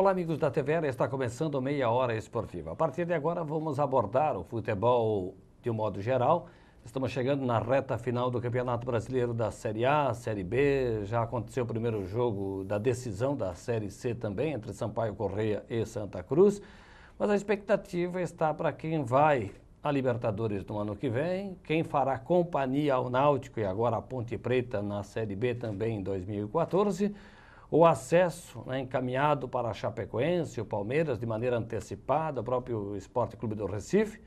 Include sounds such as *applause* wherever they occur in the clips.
Olá, amigos da TVR, está começando Meia Hora Esportiva. A partir de agora, vamos abordar o futebol de um modo geral. Estamos chegando na reta final do Campeonato Brasileiro da Série A, Série B. Já aconteceu o primeiro jogo da decisão da Série C também, entre Sampaio Correia e Santa Cruz. Mas a expectativa está para quem vai a Libertadores no ano que vem, quem fará companhia ao Náutico e agora a Ponte Preta na Série B também em 2014 o acesso né, encaminhado para a Chapecoense, o Palmeiras, de maneira antecipada, o próprio Esporte Clube do Recife,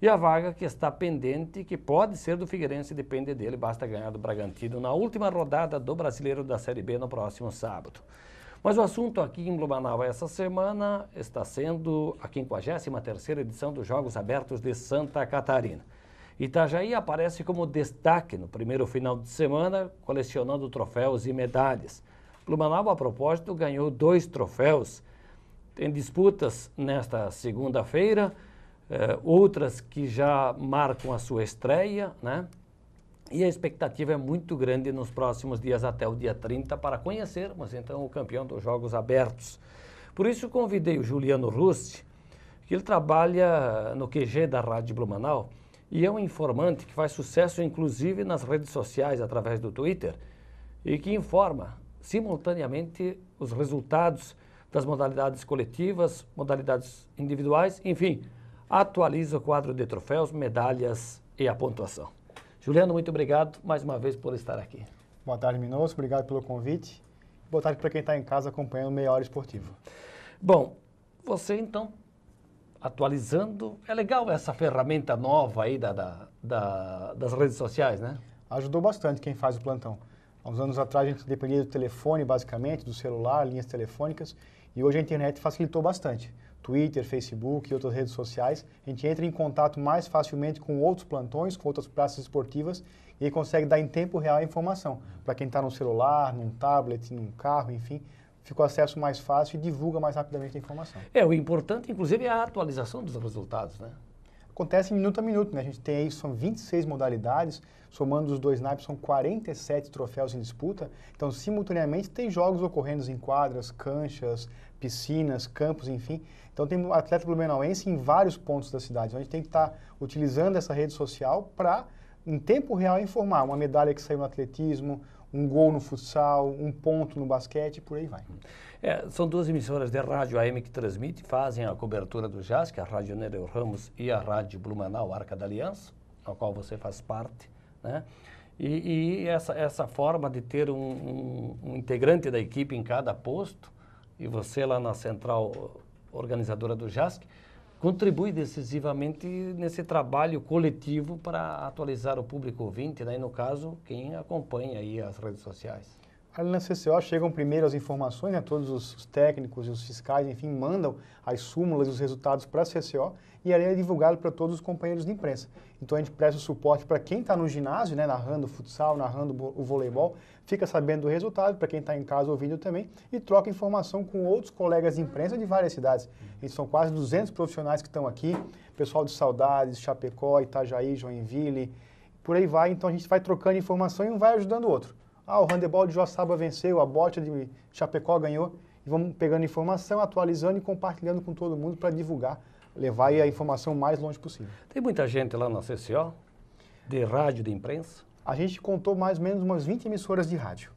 e a vaga que está pendente, que pode ser do Figueirense, depende dele, basta ganhar do Bragantino na última rodada do Brasileiro da Série B no próximo sábado. Mas o assunto aqui em Blumenau essa semana está sendo a 53 edição dos Jogos Abertos de Santa Catarina. Itajaí aparece como destaque no primeiro final de semana, colecionando troféus e medalhas. Blumenau, a propósito, ganhou dois troféus. Tem disputas nesta segunda-feira, eh, outras que já marcam a sua estreia, né? E a expectativa é muito grande nos próximos dias até o dia 30 para conhecermos então o campeão dos Jogos Abertos. Por isso convidei o Juliano Rusti, que ele trabalha no QG da Rádio Blumenau e é um informante que faz sucesso inclusive nas redes sociais através do Twitter e que informa simultaneamente os resultados das modalidades coletivas, modalidades individuais, enfim, atualiza o quadro de troféus, medalhas e a pontuação. Juliano, muito obrigado mais uma vez por estar aqui. Boa tarde, Minoso. Obrigado pelo convite. Boa tarde para quem está em casa acompanhando o Meia Hora Esportiva. Bom, você então atualizando. É legal essa ferramenta nova aí da, da, da, das redes sociais, né? Ajudou bastante quem faz o plantão. Há uns anos atrás a gente dependia do telefone, basicamente, do celular, linhas telefônicas, e hoje a internet facilitou bastante. Twitter, Facebook e outras redes sociais, a gente entra em contato mais facilmente com outros plantões, com outras praças esportivas e consegue dar em tempo real a informação para quem está no celular, num tablet, num carro, enfim, fica o acesso mais fácil e divulga mais rapidamente a informação. É, o importante, inclusive, é a atualização dos resultados, né? acontece minuto a minuto, né? A gente tem aí, são 26 modalidades, somando os dois naipes, são 47 troféus em disputa. Então, simultaneamente, tem jogos ocorrendo em quadras, canchas, piscinas, campos, enfim. Então, tem atleta blumenauense em vários pontos da cidade. Então, a gente tem que estar tá utilizando essa rede social para, em tempo real, informar uma medalha que saiu no atletismo, um gol no futsal, um ponto no basquete e por aí vai. É, são duas emissoras de rádio AM que transmitem, fazem a cobertura do JASC, é a Rádio Nereu Ramos e a Rádio Blumenau Arca da Aliança, a qual você faz parte, né? E, e essa, essa forma de ter um, um, um integrante da equipe em cada posto, e você lá na central organizadora do JASC, contribui decisivamente nesse trabalho coletivo para atualizar o público ouvinte, daí né? no caso, quem acompanha aí as redes sociais. Ali na CCO chegam primeiro as informações, né? todos os técnicos e os fiscais, enfim, mandam as súmulas e os resultados para a CCO e ali é divulgado para todos os companheiros de imprensa. Então a gente presta o suporte para quem está no ginásio, né? narrando futsal, narrando o voleibol, fica sabendo do resultado, para quem está em casa ouvindo também, e troca informação com outros colegas de imprensa de várias cidades. E são quase 200 profissionais que estão aqui, pessoal de Saudades, Chapecó, Itajaí, Joinville, por aí vai. Então a gente vai trocando informação e um vai ajudando o outro. Ah, o handebol de Joaçaba venceu, a bote de Chapecó ganhou. E vamos pegando informação, atualizando e compartilhando com todo mundo para divulgar, levar a informação o mais longe possível. Tem muita gente lá na CCO? De rádio, de imprensa? a gente contou mais ou menos umas 20 emissoras de rádio.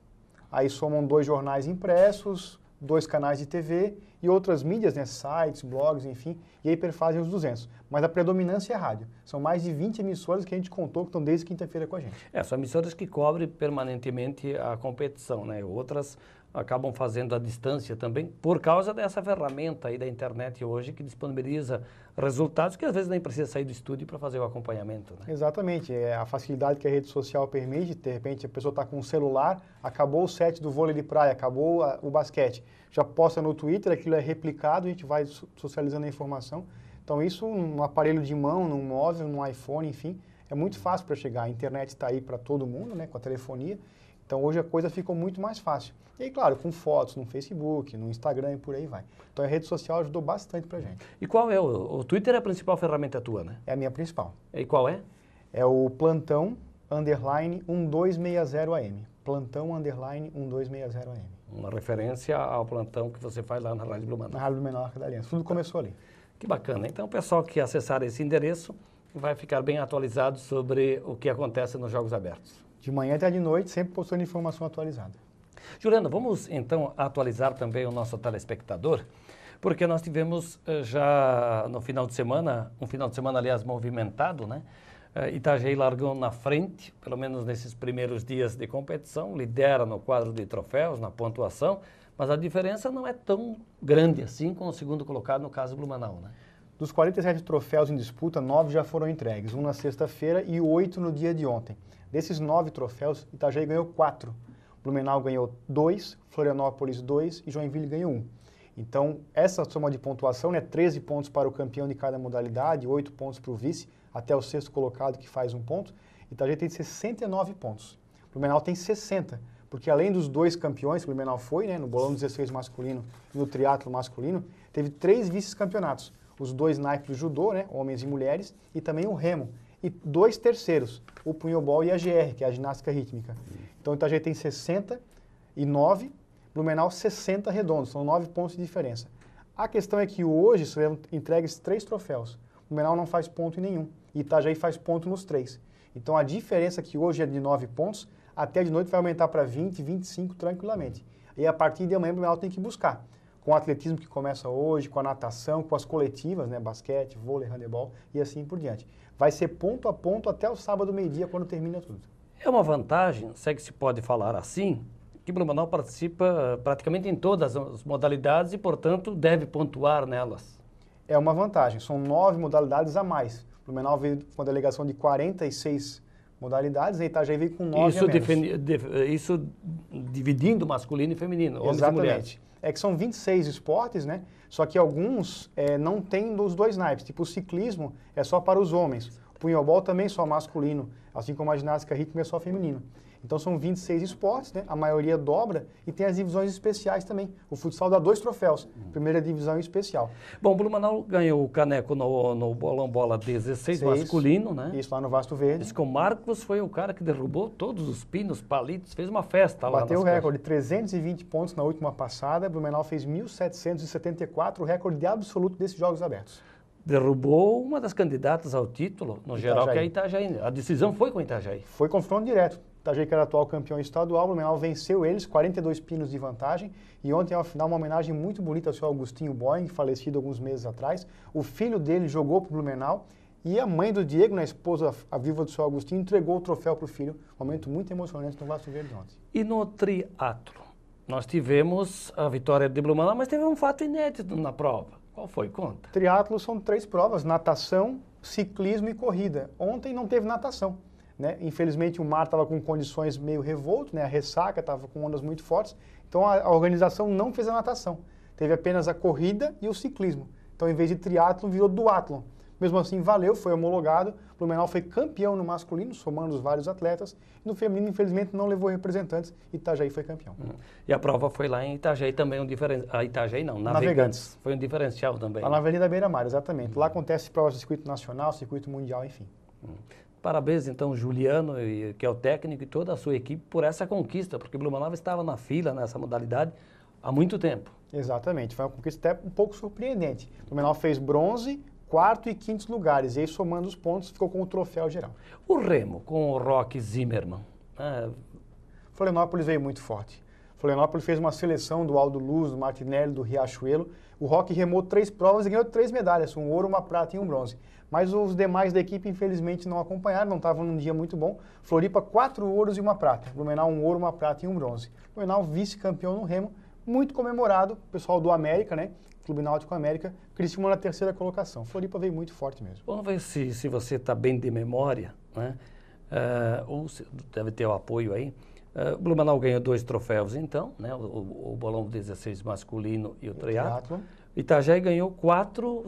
Aí somam dois jornais impressos, dois canais de TV e outras mídias, né, sites, blogs, enfim, e aí perfazem os 200. Mas a predominância é a rádio. São mais de 20 emissoras que a gente contou que estão desde quinta-feira com a gente. É, são emissoras que cobrem permanentemente a competição, né? Outras acabam fazendo à distância também, por causa dessa ferramenta aí da internet hoje que disponibiliza resultados que às vezes nem precisa sair do estúdio para fazer o acompanhamento. Né? Exatamente, é a facilidade que a rede social permite, de repente a pessoa está com um celular, acabou o set do vôlei de praia, acabou a, o basquete, já posta no Twitter, aquilo é replicado, a gente vai socializando a informação. Então isso num aparelho de mão, num móvel, num iPhone, enfim, é muito fácil para chegar. A internet está aí para todo mundo, né, com a telefonia, então hoje a coisa ficou muito mais fácil. E aí, claro, com fotos no Facebook, no Instagram e por aí vai. Então a rede social ajudou bastante pra gente. E qual é? O, o Twitter é a principal ferramenta tua, né? É a minha principal. E qual é? É o plantão underline 1260am. Plantão underline 1260am. Uma referência ao plantão que você faz lá na Rádio Blumenau. Na Rádio Blumenau, da Aliança. Tudo começou ali. Que bacana. Então o pessoal que acessar esse endereço vai ficar bem atualizado sobre o que acontece nos Jogos Abertos de manhã até de noite, sempre postando informação atualizada. Juliana, vamos então atualizar também o nosso telespectador, porque nós tivemos eh, já no final de semana, um final de semana, aliás, movimentado, né? Eh, Itajaí largou na frente, pelo menos nesses primeiros dias de competição, lidera no quadro de troféus, na pontuação, mas a diferença não é tão grande assim com o segundo colocado, no caso Blumenau, né? Dos 47 troféus em disputa, nove já foram entregues, um na sexta-feira e oito no dia de ontem. Desses nove troféus, Itajaí ganhou quatro, Blumenau ganhou dois, Florianópolis dois e Joinville ganhou um. Então, essa soma de pontuação, né, 13 pontos para o campeão de cada modalidade, 8 pontos para o vice, até o sexto colocado que faz um ponto. Itajaí tem 69 pontos. Blumenau tem 60, porque além dos dois campeões que o Blumenau foi, né, no bolão 16 masculino e no triatlo masculino, teve três vice-campeonatos os dois naipes do judô, né, homens e mulheres, e também o remo. E dois terceiros, o punhobol e a GR, que é a ginástica rítmica. Então Itajaí tem 69, Blumenau 60 redondos, são nove pontos de diferença. A questão é que hoje serão entregues três troféus. Blumenau não faz ponto em nenhum, e Itajaí faz ponto nos três. Então a diferença que hoje é de 9 pontos, até de noite vai aumentar para 20, 25 tranquilamente. E a partir de amanhã o Blumenau tem que buscar com o atletismo que começa hoje, com a natação, com as coletivas, né? Basquete, vôlei, handebol e assim por diante. Vai ser ponto a ponto até o sábado, meio-dia, quando termina tudo. É uma vantagem, se é que se pode falar assim, que Blumenau participa eh, praticamente em todas as modalidades e, portanto, deve pontuar nelas. É uma vantagem, são nove modalidades a mais. Blumenau veio com a delegação de 46 modalidades, a né? Itajai veio com nove isso, de, isso dividindo masculino e feminino, homens Exatamente. e É que são 26 esportes, né? Só que alguns é, não tem dos dois naipes. Tipo, o ciclismo é só para os homens. O punhobol também é só masculino, assim como a ginástica rítmica é só feminino. Então são 26 esportes, né? a maioria dobra, e tem as divisões especiais também. O futsal dá dois troféus, hum. primeira divisão especial. Bom, o Blumenau ganhou o caneco no, no Bolão Bola 16, Seis, masculino, né? Isso, lá no Vasto Verde. Diz que o Marcos foi o cara que derrubou todos os pinos, palitos, fez uma festa lá. Bateu o recorde, 320 pontos na última passada, Blumenau fez 1.774, o recorde absoluto desses Jogos Abertos derrubou uma das candidatas ao título, no Itajaí. geral, que é a Itajaí. A decisão foi com o Itajaí. Foi confronto direto. Itajei, que era atual campeão estadual, o Blumenau venceu eles, 42 pinos de vantagem. E ontem, ao final, uma homenagem muito bonita ao seu Agostinho Boeing, falecido alguns meses atrás. O filho dele jogou para o Blumenau e a mãe do Diego, na esposa a viva do seu Agostinho, entregou o troféu para o filho. Um momento muito emocionante no Vasco Verde ontem. E no triatlo? Nós tivemos a vitória de Blumenau, mas teve um fato inédito na prova. Qual foi? Conta. Triatlo são três provas, natação, ciclismo e corrida. Ontem não teve natação. Né? Infelizmente, o mar estava com condições meio revolto, né? a ressaca estava com ondas muito fortes, então a, a, organização não fez a natação. Teve apenas a corrida e o ciclismo. Então, em vez de triatlon, virou duatlon. Mesmo assim, valeu, foi homologado. Blumenau foi campeão no masculino, somando os vários atletas. no feminino, infelizmente, não levou representantes. Itajaí foi campeão. Hum. E a prova foi lá em Itajaí também, um ah, Itajaí não, Navegantes. Navegantes. Foi um diferencial também. Lá na né? Avenida Beira-Mar, exatamente. Hum. Lá uhum. acontece prova de circuito nacional, circuito mundial, enfim. Hum. Parabéns, então, Juliano, que é o técnico, e toda a sua equipe por essa conquista, porque Blumenau estava na fila nessa modalidade há muito tempo. Exatamente, foi uma conquista até um pouco surpreendente. Blumenau fez bronze, quarto e quinto lugares, e aí somando os pontos ficou com o troféu geral. O Remo, com o Rock Zimmermann. É... Florianópolis veio muito forte. Florianópolis fez uma seleção do Aldo Luz, do Martinelli, do Riachuelo, o Rock remou três provas e ganhou três medalhas, um ouro, uma prata e um bronze. Mas os demais da equipe, infelizmente, não acompanharam, não estavam num dia muito bom. Floripa, quatro ouros e uma prata. Blumenau, um ouro, uma prata e um bronze. Blumenau, vice-campeão no remo, muito comemorado, pessoal do América, né? Clube Náutico América, Cristiano na terceira colocação. Floripa veio muito forte mesmo. Vamos ver se, se você está bem de memória, né? Uh, ou se, deve ter o apoio aí. Uh, Blumenau ganhou dois troféus então, né? O, o, o bolão 16 masculino e o, o triatlo. Itajaí ganhou quatro...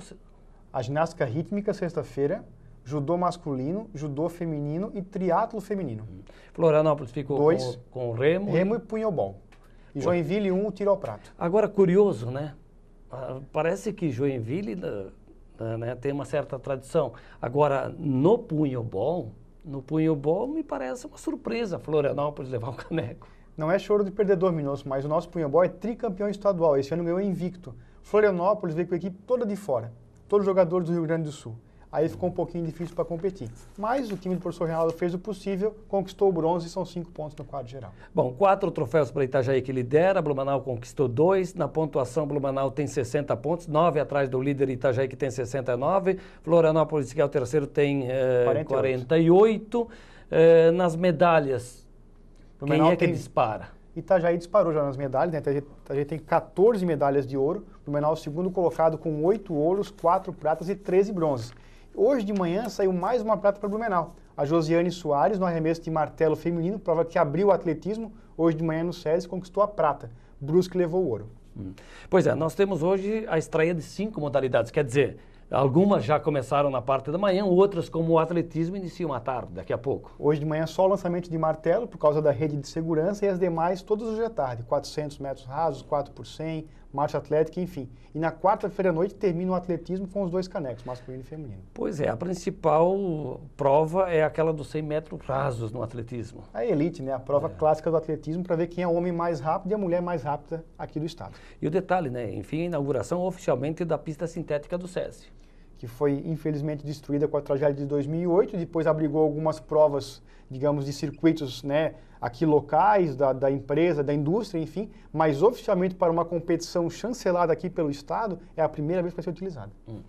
A ginástica rítmica, sexta-feira, judô masculino, judô feminino e triatlo feminino. Uhum. Florianópolis ficou dois, com, com remo... Remo e punho E Joinville, um, tiro ao prato. Agora, curioso, né? Ah, parece que Joinville né, né, tem uma certa tradição. Agora, no punho bom no punho bom, me parece uma surpresa Florianópolis levar o caneco. Não é choro de perdedor, Minosso, mas o nosso punho punhobol é tricampeão estadual. Esse ano ganhou invicto. Florianópolis veio com a equipe toda de fora, todos os jogadores do Rio Grande do Sul aí ficou um pouquinho difícil para competir. Mas o time do professor Reinaldo fez o possível, conquistou o bronze e são cinco pontos no quadro geral. Bom, quatro troféus para Itajaí que lidera, Blumenau conquistou dois, na pontuação Blumenau tem 60 pontos, nove atrás do líder Itajaí que tem 69, Florianópolis que é o terceiro tem eh, 48, 48 eh, nas medalhas, Blumenau quem é tem... que dispara? Itajaí disparou já nas medalhas, né? Itajaí, tem 14 medalhas de ouro, Blumenau é o segundo colocado com 8 ouros, 4 pratas e 13 bronzes. Hoje de manhã saiu mais uma prata para Blumenau. A Josiane Soares, no arremesso de martelo feminino, prova que abriu o atletismo. Hoje de manhã no SESI conquistou a prata. Brusque levou o ouro. Hum. Pois é, nós temos hoje a estreia de cinco modalidades. Quer dizer, Algumas já começaram na parte da manhã, outras, como o atletismo, iniciam à tarde, daqui a pouco. Hoje de manhã só o lançamento de martelo, por causa da rede de segurança, e as demais todas hoje à tarde. 400 metros rasos, 4 por 100, marcha atlética, enfim. E na quarta-feira à noite termina o atletismo com os dois canecos, masculino e feminino. Pois é, a principal prova é aquela dos 100 metros rasos no atletismo. A elite, né? A prova é. clássica do atletismo para ver quem é o homem mais rápido e a mulher mais rápida aqui do estado. E o detalhe, né? Enfim, a inauguração oficialmente da pista sintética do SESI que foi infelizmente destruída com a tragédia de 2008, depois abrigou algumas provas, digamos, de circuitos, né, aqui locais da, da empresa, da indústria, enfim, mas oficialmente para uma competição chancelada aqui pelo Estado, é a primeira vez que vai ser utilizada. Hum.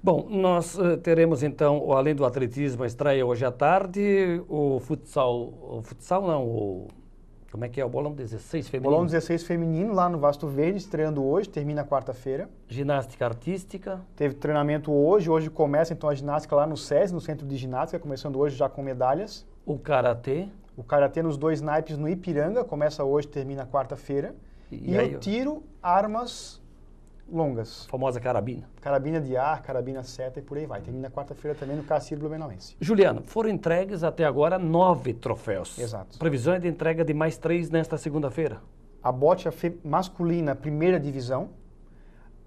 Bom, nós uh, teremos então, além do atletismo, a estreia hoje à tarde, o futsal, o futsal não, o como é que é? O Bolão 16 feminino? Bolão 16 feminino lá no Vasto Verde, estreando hoje, termina quarta-feira. Ginástica artística. Teve treinamento hoje, hoje começa então a ginástica lá no SES, no Centro de Ginástica, começando hoje já com medalhas. O Karatê. O Karatê nos dois naipes no Ipiranga, começa hoje, termina quarta-feira. E, e aí, o tiro, armas, longas. A famosa carabina. Carabina de ar, carabina seta e por aí vai. Termina quarta-feira também no Cassir Blumenauense. Juliano, foram entregues até agora nove troféus. Exato. Previsão é de entrega de mais três nesta segunda-feira. A bote masculina, primeira divisão.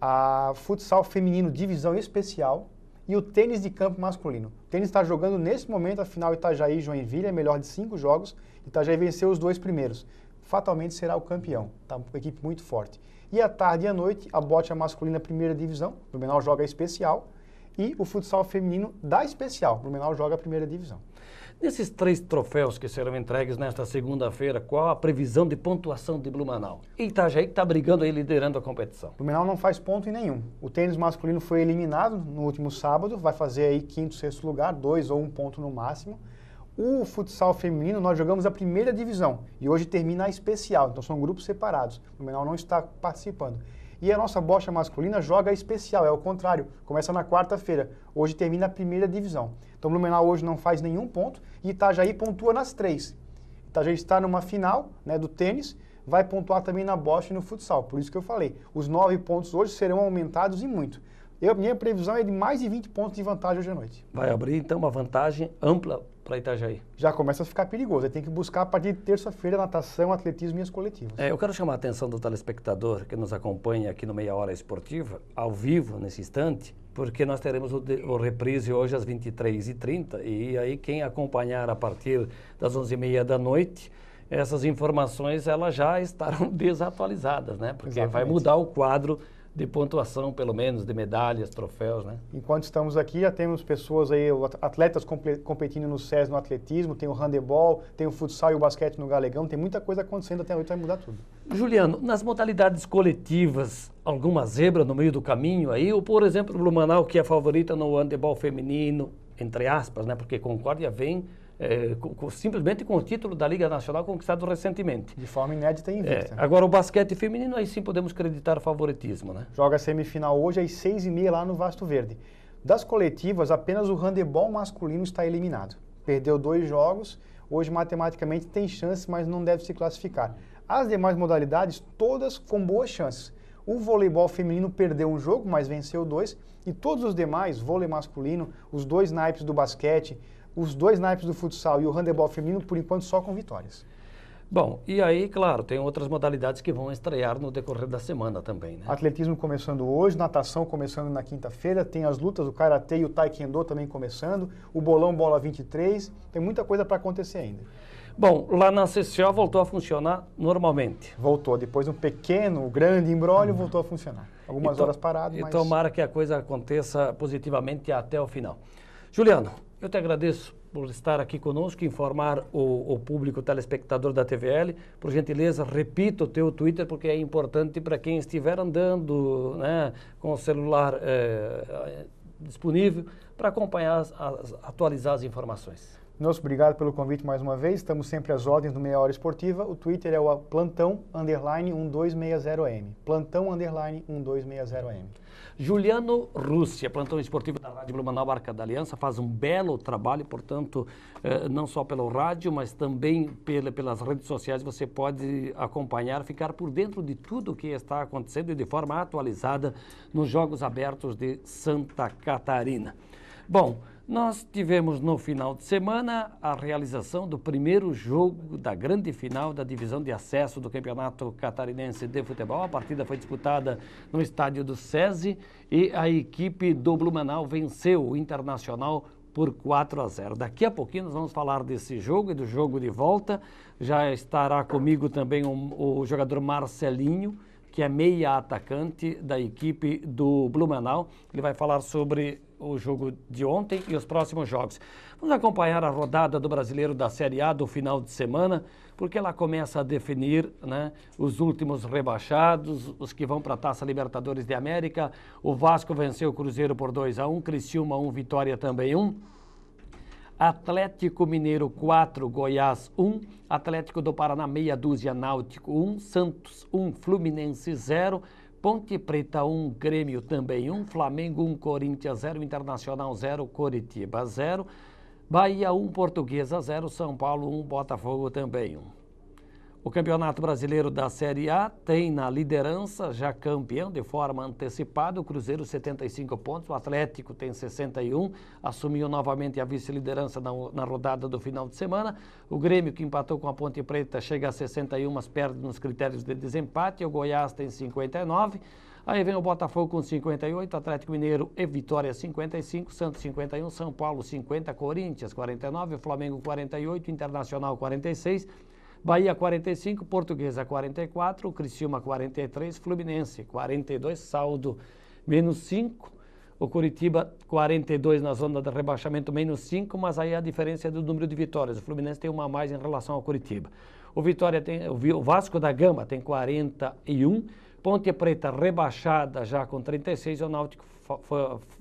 A futsal feminino, divisão especial. E o tênis de campo masculino. O tênis está jogando nesse momento a final Itajaí-Joinville, é melhor de cinco jogos. Itajaí venceu os dois primeiros fatalmente será o campeão. Tá? Uma equipe muito forte. E à tarde e à noite, a bote é masculina primeira divisão, o Blumenau joga a especial, e o futsal feminino da especial, o Blumenau joga a primeira divisão. Nesses três troféus que serão entregues nesta segunda-feira, qual a previsão de pontuação de Blumenau? Itajaí que está brigando aí, liderando a competição. Blumenau não faz ponto em nenhum. O tênis masculino foi eliminado no último sábado, vai fazer aí quinto, sexto lugar, dois ou um ponto no máximo. O futsal feminino, nós jogamos a primeira divisão e hoje termina a especial, então são grupos separados. O Menal não está participando. E a nossa bocha masculina joga especial, é o contrário. Começa na quarta-feira. Hoje termina a primeira divisão. Então, Blumenau hoje não faz nenhum ponto e Itajaí pontua nas três. Itajaí está numa final né, do tênis, vai pontuar também na bocha e no futsal. Por isso que eu falei, os nove pontos hoje serão aumentados e muito. Eu, minha previsão é de mais de 20 pontos de vantagem hoje à noite. Vai abrir, então, uma vantagem ampla para Itajaí. Já começa a ficar perigoso. Aí tem que buscar a partir de terça-feira natação, atletismo e as coletivas. É, eu quero chamar a atenção do telespectador que nos acompanha aqui no Meia Hora Esportiva, ao vivo, nesse instante, porque nós teremos o, de, o reprise hoje às 23h30. E aí quem acompanhar a partir das 11h30 da noite essas informações elas já estarão *laughs* desatualizadas, né? Porque Exatamente. vai mudar o quadro de pontuação, pelo menos, de medalhas, troféus, né? Enquanto estamos aqui, já temos pessoas aí, atletas competindo no SES no atletismo, tem o handebol, tem o futsal e o basquete no Galegão, tem muita coisa acontecendo até hoje, vai mudar tudo. Juliano, nas modalidades coletivas, alguma zebra no meio do caminho aí? Ou, por exemplo, o Blumenau, que é a favorita no handebol feminino, entre aspas, né? Porque Concórdia vem é, com, com, simplesmente com o título da Liga Nacional conquistado recentemente. De forma inédita e é, invicta. É, agora, o basquete feminino, aí sim podemos acreditar favoritismo, né? Joga semifinal hoje às seis e meia lá no Vasto Verde. Das coletivas, apenas o handebol masculino está eliminado. Perdeu dois jogos, hoje matematicamente tem chance, mas não deve se classificar. As demais modalidades, todas com boas chances. O voleibol feminino perdeu um jogo, mas venceu dois, e todos os demais, vôlei masculino, os dois naipes do basquete, os dois naipes do futsal e o handebol feminino, por enquanto, só com vitórias. Bom, e aí, claro, tem outras modalidades que vão estrear no decorrer da semana também, né? Atletismo começando hoje, natação começando na quinta-feira, tem as lutas, o karatê e o taekwondo também começando, o bolão bola 23, tem muita coisa para acontecer ainda. Bom, lá na CCO voltou a funcionar normalmente. Voltou, depois um pequeno, grande embrólio, uhum. voltou a funcionar. Algumas horas parado, mas... E tomara que a coisa aconteça positivamente até o final. Juliano, eu te agradeço por estar aqui conosco, informar o, o público o telespectador da TVL. Por gentileza, repita o teu Twitter, porque é importante para quem estiver andando né, com o celular é, disponível para acompanhar, as, as, atualizar as informações. Nosso obrigado pelo convite mais uma vez. Estamos sempre às ordens do Meia Hora Esportiva. O Twitter é o plantão underline 1260M. Plantão underline 1260M. Juliano Rússia, é plantão esportivo da Rádio Blumenau Arca da Aliança, faz um belo trabalho, portanto, eh, não só pelo rádio, mas também pelas redes sociais. Você pode acompanhar, ficar por dentro de tudo o que está acontecendo e de forma atualizada nos Jogos Abertos de Santa Catarina. Bom. Nós tivemos no final de semana a realização do primeiro jogo da grande final da divisão de acesso do Campeonato Catarinense de Futebol. A partida foi disputada no estádio do SESI e a equipe do Blumenau venceu o Internacional por 4 a 0. Daqui a pouquinho nós vamos falar desse jogo e do jogo de volta. Já estará comigo também o, o jogador Marcelinho que é meia atacante da equipe do Blumenau. Ele vai falar sobre o jogo de ontem e os próximos jogos. Vamos acompanhar a rodada do Brasileiro da Série A do final de semana, porque ela começa a definir né, os últimos rebaixados, os que vão para a Taça Libertadores de América. O Vasco venceu o Cruzeiro por 2 a 1, um, Criciúma 1, um, Vitória também 1. Um. Atlético Mineiro 4, Goiás 1, Atlético do Paraná meia dúzia, Náutico 1, Santos 1, Fluminense 0, Ponte Preta 1, Grêmio também 1, Flamengo 1, Corinthians 0, Internacional 0, Coritiba 0, Bahia 1, Portuguesa 0, São Paulo 1, Botafogo também 1. O Campeonato Brasileiro da Série A tem na liderança, já campeão de forma antecipada, o Cruzeiro 75 pontos, o Atlético tem 61, assumiu novamente a vice-liderança na, na, rodada do final de semana. O Grêmio, que empatou com a Ponte Preta, chega a 61, mas perde nos critérios de desempate. O Goiás tem 59. Aí vem o Botafogo com 58, Atlético Mineiro e Vitória 55, Santos 51, São Paulo 50, Corinthians 49, Flamengo 48, Internacional 46. Bahia 45, Portuguesa 44, Criciúma 43, Fluminense 42, saldo menos 5. O Curitiba 42 na zona de rebaixamento, menos 5, mas aí a diferença é do número de vitórias. O Fluminense tem uma a mais em relação ao Curitiba. O, Vitória tem, o Vasco da Gama tem 41, Ponte Preta rebaixada já com 36 o Náutico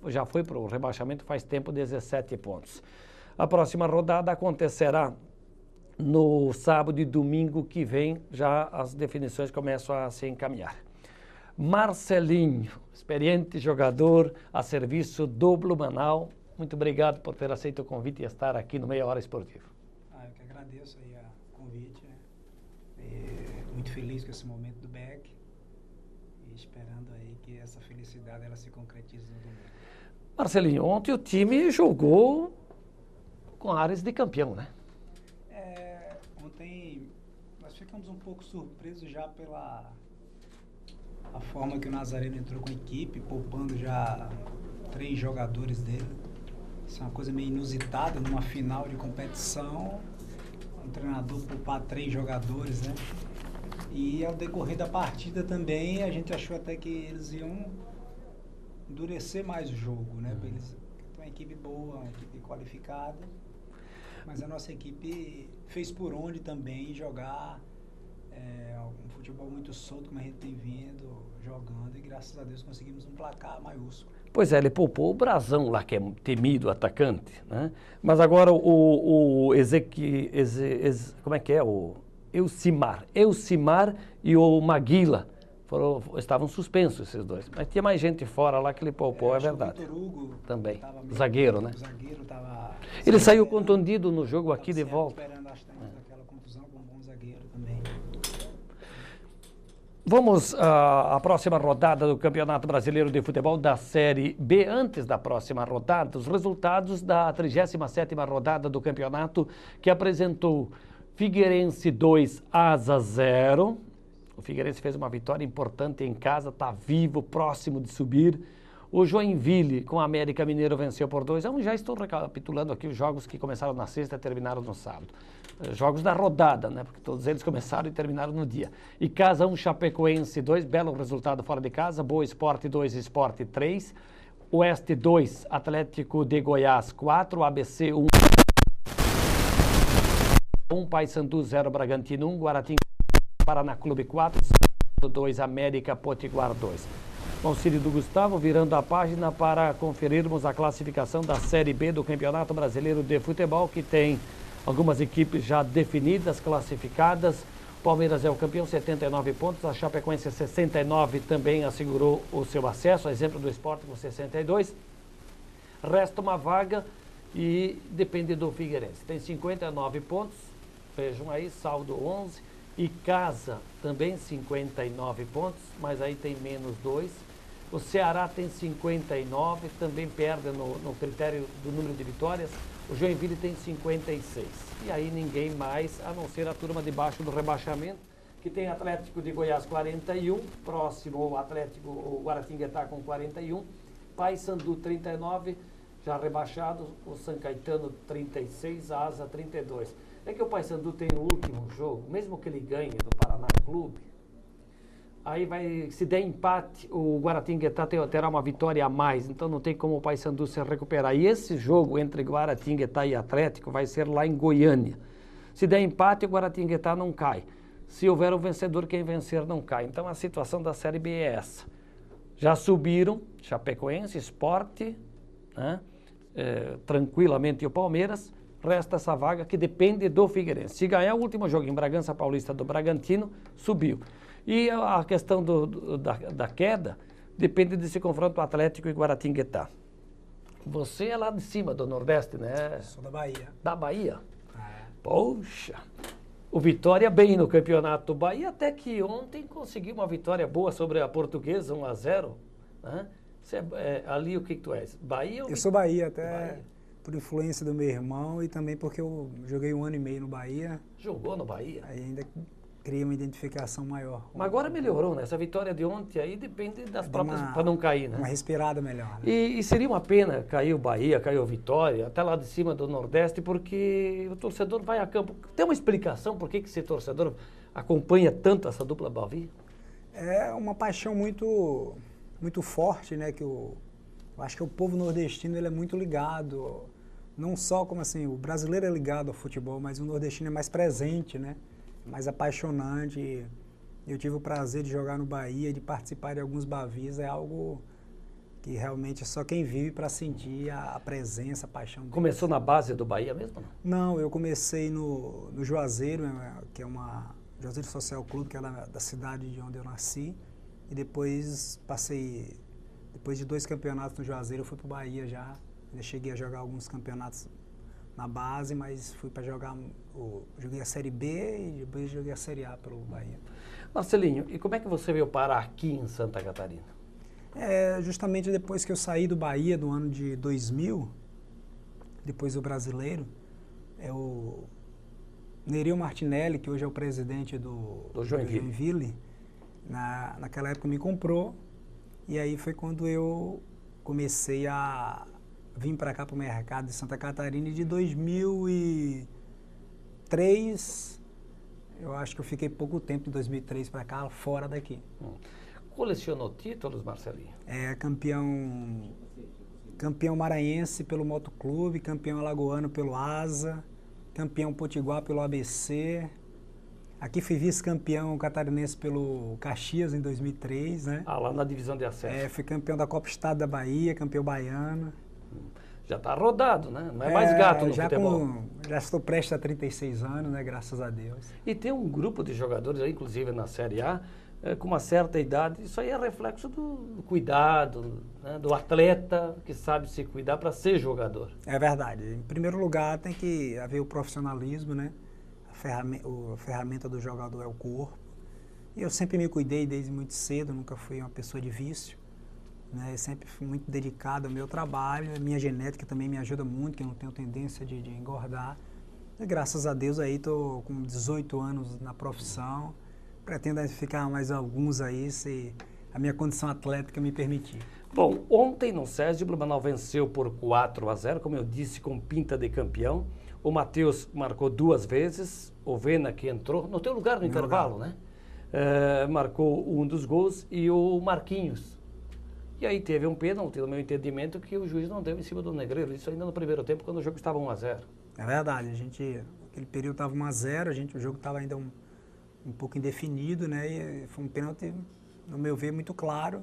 já foi para o rebaixamento faz tempo 17 pontos. A próxima rodada acontecerá no sábado e domingo que vem já as definições começam a se encaminhar. Marcelinho, experiente jogador a serviço do Blumenau, muito obrigado por ter aceito o convite e estar aqui no Meia Hora Esportivo. Ah, eu que agradeço aí o convite. Né? muito feliz com esse momento do Beck e esperando aí que essa felicidade ela se concretize no domingo. Marcelinho, ontem o time jogou com áreas de campeão, né? Nós ficamos um pouco surpresos já pela a forma que o Nazareno entrou com a equipe, poupando já três jogadores dele. Isso é uma coisa meio inusitada numa final de competição. Um treinador poupar três jogadores, né? E ao decorrer da partida também, a gente achou até que eles iam endurecer mais o jogo, né? Uhum. Eles, uma equipe boa, uma equipe qualificada mas a nossa equipe fez por onde também jogar é, um futebol muito solto, como a gente tem vindo jogando, e graças a Deus conseguimos um placar maiúsculo. Pois é, ele poupou o Brasão lá, que é temido atacante, né? Mas agora o, o Eze, Eze, como é que é? O Eucimar, Eucimar e o Maguila foram estavam suspensos esses dois. Mas tinha mais gente fora lá que ele poupou, é, é verdade. O Hugo também. zagueiro, né? Zagueiro tava ele saiu contundido no jogo aqui de volta. É. Confusão, Vamos à, ah, à próxima rodada do Campeonato Brasileiro de Futebol da Série B. Antes da próxima rodada, os resultados da 37ª rodada do campeonato que apresentou Figueirense 2, Asa 0, o Figueirense fez uma vitória importante em casa, está vivo, próximo de subir. O Joinville com a América Mineiro venceu por 2 a 1. já estou recapitulando aqui os jogos que começaram na sexta e terminaram no sábado. Eh, jogos da rodada, né? Porque todos eles começaram e terminaram no dia. E Casa 1, Chapecoense 2, belo resultado fora de casa. Boa Esporte 2, Esporte 3. Oeste 2, Atlético de Goiás 4, ABC 1. Um. 1, Paysandu 0, Bragantino 1, Guaratinga Paraná Clube 4, 2, América Potiguar 2. Bom, Círio do Gustavo, virando a página para conferirmos a classificação da Série B do Campeonato Brasileiro de Futebol, que tem algumas equipes já definidas, classificadas. Palmeiras é o campeão, 79 pontos. A Chapecoense, 69, também assegurou o seu acesso. A exemplo do esporte, com 62. Resta uma vaga e depende do Figueirense. Tem 59 pontos, vejam aí, saldo 11. E Casa também 59 pontos, mas aí tem menos dois O Ceará tem 59, também perde no, no, critério do número de vitórias. O Joinville tem 56. E aí ninguém mais, a não ser a turma debaixo do rebaixamento, que tem Atlético de Goiás 41, próximo o Atlético, o Guaratinguetá tá com 41, Paysandu 39, já rebaixado, o São Caetano 36, Asa 32. É que o Paysandu tem o último jogo, mesmo que ele ganhe do Paraná Clube, aí vai, se der empate, o Guaratinguetá terá uma vitória a mais, então não tem como o Paysandu se recuperar. E esse jogo entre Guaratinguetá e Atlético vai ser lá em Goiânia. Se der empate, o Guaratinguetá não cai. Se houver um vencedor, quem vencer não cai. Então a situação da Série B é essa. Já subiram Chapecoense, Esporte, né? é, tranquilamente o Palmeiras resta essa vaga que depende do Figueirense. Se ganhar o último jogo em Bragança Paulista do Bragantino, subiu. E a questão do, do, da, da, queda depende desse confronto Atlético e Guaratinguetá. Você é lá de cima do Nordeste, né? Sou da Bahia. Da Bahia? É. Poxa! O Vitória bem no campeonato do Bahia, até que ontem conseguiu uma vitória boa sobre a Portuguesa, 1 a 0 né? É, é, ali o que, que tu és? Bahia ou... Eu sou Bahia até... Bahia por influência do meu irmão e também porque eu joguei um ano e meio no Bahia. Jogou no Bahia? Aí ainda cria uma identificação maior. Mas agora melhorou, né? Essa vitória de ontem aí depende das próprias para não cair, né? Uma respirada melhor. Né? E, e, seria uma pena cair o Bahia, cair o Vitória, até lá de cima do Nordeste, porque o torcedor vai a campo. Tem uma explicação por que que esse torcedor acompanha tanto essa dupla Bavi? É uma paixão muito muito forte, né, que o eu acho que o povo nordestino ele é muito ligado não só como assim, o brasileiro é ligado ao futebol, mas o nordestino é mais presente, né? Mais apaixonante. Eu tive o prazer de jogar no Bahia, de participar de alguns Bavis, é algo que realmente é só quem vive para sentir a, a, presença, a paixão. Deles. Começou na base do Bahia mesmo? Não, não eu comecei no, no Juazeiro, é, que é uma Juazeiro Social Clube, que é da, da cidade de onde eu nasci, e depois passei depois de dois campeonatos no Juazeiro, eu fui para o Bahia já Ainda cheguei a jogar alguns campeonatos na base, mas fui para jogar, joguei a Série B e depois joguei a Série A pelo Bahia. Marcelinho, e como é que você veio parar aqui em Santa Catarina? É, justamente depois que eu saí do Bahia do ano de 2000, depois do Brasileiro, é o Nereu Martinelli, que hoje é o presidente do, do Joinville, do Joinville na, naquela época me comprou e aí foi quando eu comecei a, vim para cá para o mercado de Santa Catarina e de 2003, eu acho que eu fiquei pouco tempo de 2003 para cá, fora daqui. Hum. Colecionou títulos, Marcelinho? É, campeão campeão maranhense pelo Motoclube, campeão alagoano pelo Asa, campeão potiguar pelo ABC. Aqui fui vice-campeão catarinense pelo Caxias em 2003, né? Ah, lá na divisão de acesso. É, fui campeão da Copa Estado da Bahia, campeão baiano já está rodado, né? Não é, é mais gato no já futebol. Com, já estou prestes a 36 anos, né? Graças a Deus. E tem um grupo de jogadores, inclusive na Série A, é, com uma certa idade, isso aí é reflexo do cuidado, né? do atleta que sabe se cuidar para ser jogador. É verdade. Em primeiro lugar, tem que haver o profissionalismo, né? A ferramenta, a ferramenta do jogador é o corpo. E eu sempre me cuidei desde muito cedo, nunca fui uma pessoa de vício. Né? Eu sempre fui muito dedicado ao meu trabalho, a minha genética também me ajuda muito, que eu não tenho tendência de, de engordar. E, graças a Deus aí estou com 18 anos na profissão, pretendo ficar mais alguns aí se a minha condição atlética me permitir. Bom, ontem no SESI, o Blumenau venceu por 4 a 0, como eu disse, com pinta de campeão. O Matheus marcou duas vezes, o Vena que entrou no teu lugar no Meu intervalo, lugar. né? Eh, marcou um dos gols e o Marquinhos e aí teve um pênalti, no meu entendimento, que o juiz não deu em cima do Negreiro. Isso ainda no primeiro tempo, quando o jogo estava 1 a 0 É verdade, a gente. Aquele período estava 1 a 0 a gente, o jogo estava ainda um, um pouco indefinido, né? E foi um pênalti, no meu ver, muito claro.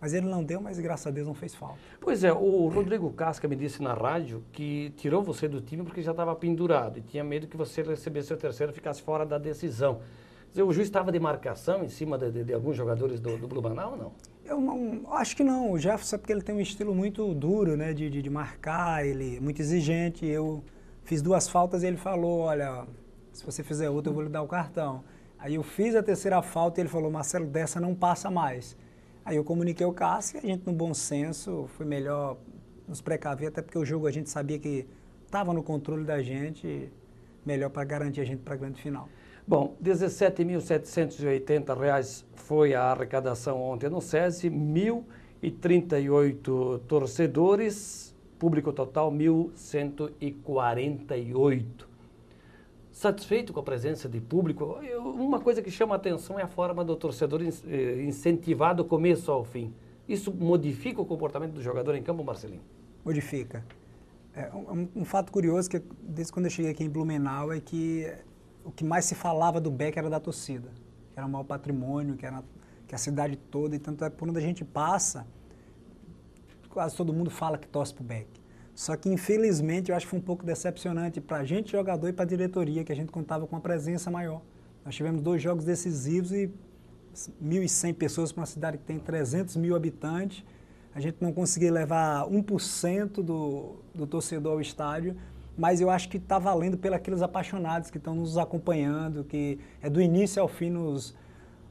Mas ele não deu, mas graças a Deus não fez falta. Pois é, o Rodrigo Casca me disse na rádio que tirou você do time porque já estava pendurado e tinha medo que você recebesse o terceiro e ficasse fora da decisão. Quer dizer, o juiz estava de marcação em cima de, de, de alguns jogadores do, do Blumenau ou não? Eu não, acho que não. O Jefferson é porque ele tem um estilo muito duro, né, de, de, de marcar, ele é muito exigente. Eu fiz duas faltas e ele falou, olha, se você fizer outra eu vou lhe dar o cartão. Aí eu fiz a terceira falta e ele falou, Marcelo, dessa não passa mais. Aí eu comuniquei ao Cássio e a gente, no bom senso, foi melhor nos precaver, até porque o jogo a gente sabia que estava no controle da gente, melhor para garantir a gente para a grande final. Bom, R$ 17.780 foi a arrecadação ontem no SESI, 1.038 torcedores, público total 1.148. Satisfeito com a presença de público, uma coisa que chama a atenção é a forma do torcedor eh, incentivar do começo ao fim. Isso modifica o comportamento do jogador em campo, Marcelinho? Modifica. É, um, um fato curioso que desde quando eu cheguei aqui em Blumenau é que o que mais se falava do Beck era da torcida, que era o maior patrimônio, que era que a cidade toda, e tanto é por onde a gente passa, quase todo mundo fala que torce pro Beck. Só que, infelizmente, eu acho que foi um pouco decepcionante para a gente, jogador, e para a diretoria, que a gente contava com uma presença maior. Nós tivemos dois jogos decisivos e 1.100 pessoas para uma cidade que tem 300 mil habitantes. A gente não conseguia levar 1% do, do torcedor ao estádio mas eu acho que está valendo pelos apaixonados que estão nos acompanhando, que é do início ao fim nos,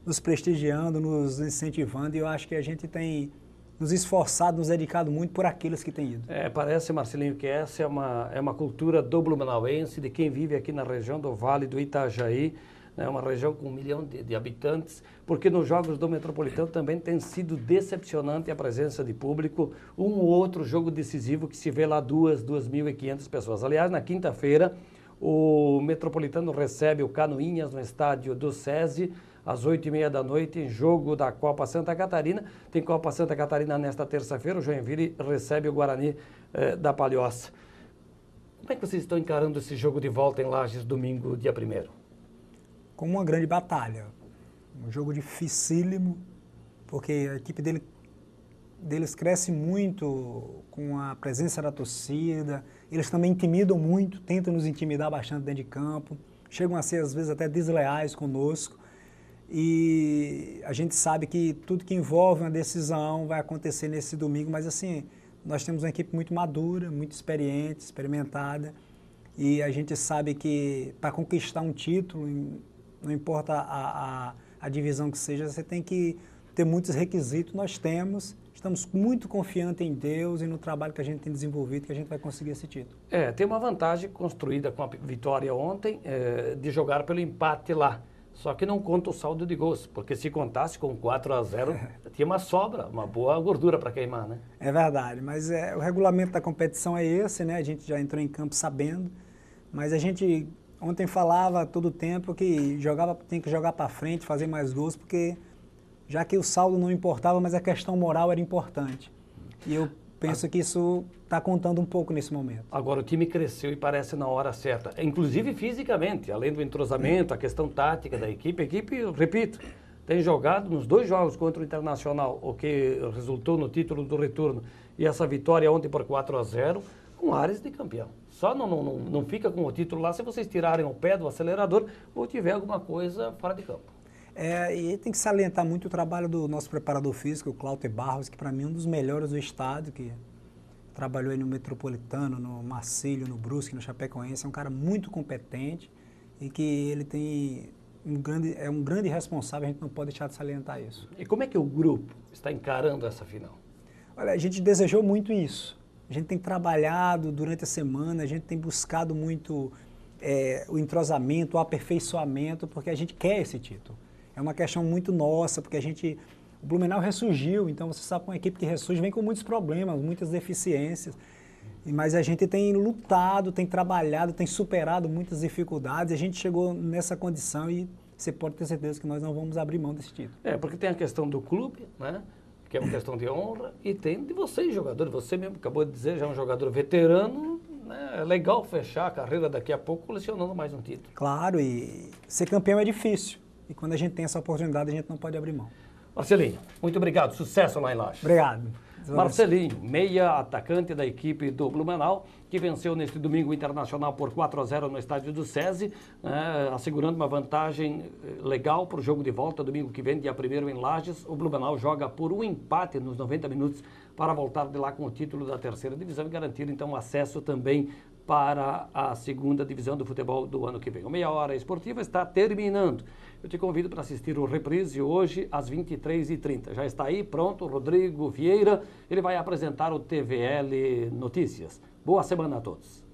nos prestigiando, nos incentivando, e eu acho que a gente tem nos esforçado, nos dedicado muito por aqueles que têm ido. É, parece, Marcelinho, que essa é uma, é uma cultura do Blumenauense, de quem vive aqui na região do Vale do Itajaí, né, uma região com um milhão de, de, habitantes, porque nos Jogos do Metropolitano também tem sido decepcionante a presença de público, um ou outro jogo decisivo que se vê lá duas, duas mil e quinhentas pessoas. Aliás, na quinta-feira, o Metropolitano recebe o Canoinhas no estádio do SESI, às oito e meia da noite, em jogo da Copa Santa Catarina. Tem Copa Santa Catarina nesta terça-feira, o Joinville recebe o Guarani eh, da Palhoça. Como é que vocês estão encarando esse jogo de volta em Lages, domingo, dia primeiro? como uma grande batalha. Um jogo dificílimo, porque a equipe dele, deles cresce muito com a presença da torcida, eles também intimidam muito, tentam nos intimidar bastante dentro de campo, chegam a ser às vezes até desleais conosco. E a gente sabe que tudo que envolve uma decisão vai acontecer nesse domingo, mas assim, nós temos uma equipe muito madura, muito experiente, experimentada, e a gente sabe que para conquistar um título não importa a, a, a divisão que seja, você tem que ter muitos requisitos, nós temos, estamos muito confiantes em Deus e no trabalho que a gente tem desenvolvido, que a gente vai conseguir esse título. É, tem uma vantagem construída com a vitória ontem é, de jogar pelo empate lá. Só que não conta o saldo de gols, porque se contasse com 4 a 0 *laughs* tinha uma sobra, uma boa gordura para queimar, né? É verdade, mas é, o regulamento da competição é esse, né? A gente já entrou em campo sabendo, mas a gente ontem falava todo tempo que jogava, tem que jogar para frente, fazer mais gols, porque já que o saldo não importava, mas a questão moral era importante. E eu penso que isso está contando um pouco nesse momento. Agora o time cresceu e parece na hora certa, inclusive fisicamente, além do entrosamento, a questão tática da equipe. A equipe, repito, tem jogado nos dois jogos contra o Internacional, o que resultou no título do retorno e essa vitória ontem por 4 a 0, com áreas de campeão. Só não, não, não fica com o título lá se vocês tirarem o pé do acelerador ou tiver alguma coisa fora de campo. É, e tem que salientar muito o trabalho do nosso preparador físico, o Cláudio Barros, que para mim é um dos melhores do estado, que trabalhou no Metropolitano, no Marcílio, no Brusque, no Chapecoense, é um cara muito competente e que ele tem um grande, é um grande responsável, a gente não pode deixar de salientar isso. E como é que o grupo está encarando essa final? Olha, a gente desejou muito isso. A gente tem trabalhado durante a semana, a gente tem buscado muito é, o entrosamento, o aperfeiçoamento, porque a gente quer esse título. É uma questão muito nossa, porque a gente. O Blumenau ressurgiu, então você sabe que uma equipe que ressurge vem com muitos problemas, muitas deficiências. Mas a gente tem lutado, tem trabalhado, tem superado muitas dificuldades. A gente chegou nessa condição e você pode ter certeza que nós não vamos abrir mão desse título. É, porque tem a questão do clube, né? que é uma questão de honra, e tem de vocês, jogadores. Você mesmo acabou de dizer, já é um jogador veterano, né? é legal fechar a carreira daqui a pouco colecionando mais um título. Claro, e ser campeão é difícil. E quando a gente tem essa oportunidade, a gente não pode abrir mão. Marcelinho, muito obrigado. Sucesso lá em Laje. Obrigado. Marcelinho, meia atacante da equipe do Blumenau que venceu neste domingo o Internacional por 4 a 0 no estádio do SESI, né, assegurando uma vantagem eh, legal para o jogo de volta, domingo que vem, dia 1 em Lages. O Blumenau joga por um empate nos 90 minutos para voltar de lá com o título da terceira divisão e garantir, então, acesso também para a segunda divisão do futebol do ano que vem. O Meia Hora Esportiva está terminando. Eu te convido para assistir o reprise hoje às 23h30. Já está aí, pronto, Rodrigo Vieira. Ele vai apresentar o TVL Notícias. Boa semana a todos.